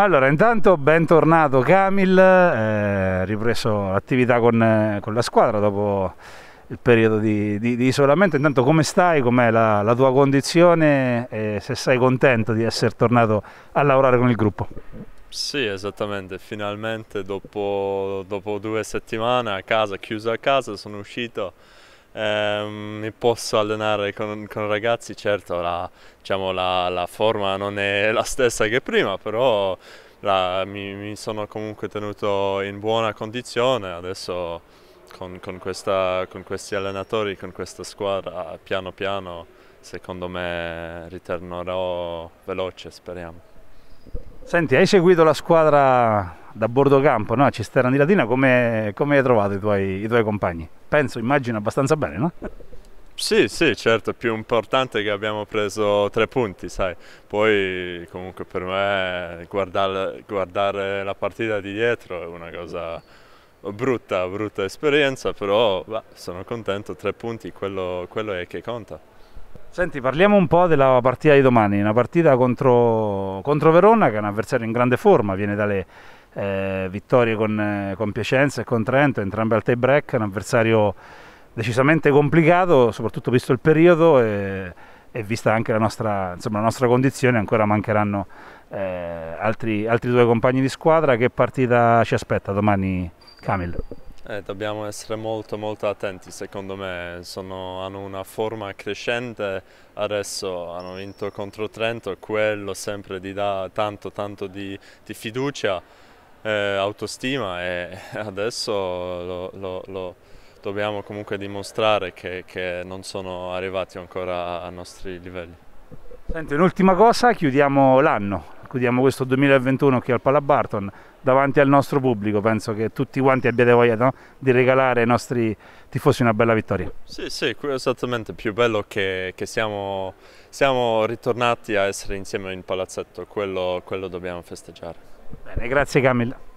Allora, intanto bentornato Camil, eh, ripreso l'attività con, eh, con, la squadra dopo il periodo di, di, di isolamento. Intanto come stai? Com'è la, la tua condizione? E se sei contento di essere tornato a lavorare con il gruppo? Sì, esattamente. Finalmente dopo, dopo due settimane a casa, chiuso a casa, sono uscito eh, mi posso allenare con, con ragazzi, certo la, diciamo, la, la, forma non è la stessa che prima, però la, mi, mi, sono comunque tenuto in buona condizione, adesso con, con, questa, con questi allenatori, con questa squadra, piano piano secondo me ritornerò veloce, speriamo. Senti, hai seguito la squadra da bordo campo, no? a Cisterna di Latina, come, come hai trovato i tuoi, i tuoi compagni? penso, immagino abbastanza bene, no? Sì, sì, certo, più importante che abbiamo preso tre punti, sai. Poi comunque per me guardare, guardare la partita di dietro è una cosa brutta, brutta esperienza, però bah, sono contento, tre punti, quello, quello è che conta. Senti, parliamo un po' della partita di domani, una partita contro, contro Verona che è un avversario in grande forma, viene dalle eh, vittorie con, eh, con, Piacenza e con Trento, entrambe al tie break, un avversario decisamente complicato, soprattutto visto il periodo e, e vista anche la nostra, insomma, la nostra, condizione, ancora mancheranno eh, altri, altri, due compagni di squadra. Che partita ci aspetta domani, Camil? Eh, dobbiamo essere molto molto attenti, secondo me Sono, hanno una forma crescente, adesso hanno vinto contro Trento, quello sempre ti dà tanto tanto di, di fiducia eh, autostima e adesso lo, lo, lo dobbiamo comunque dimostrare che, che, non sono arrivati ancora ai nostri livelli. Senti, un'ultima cosa, chiudiamo l'anno chiudiamo questo 2021 qui al Palabarton davanti al nostro pubblico, penso che tutti quanti abbiate voglia no? di regalare ai nostri tifosi una bella vittoria. Sì, sì, esattamente, più bello che, che siamo, siamo, ritornati a essere insieme in palazzetto, quello, quello dobbiamo festeggiare. Bene, grazie Camilla.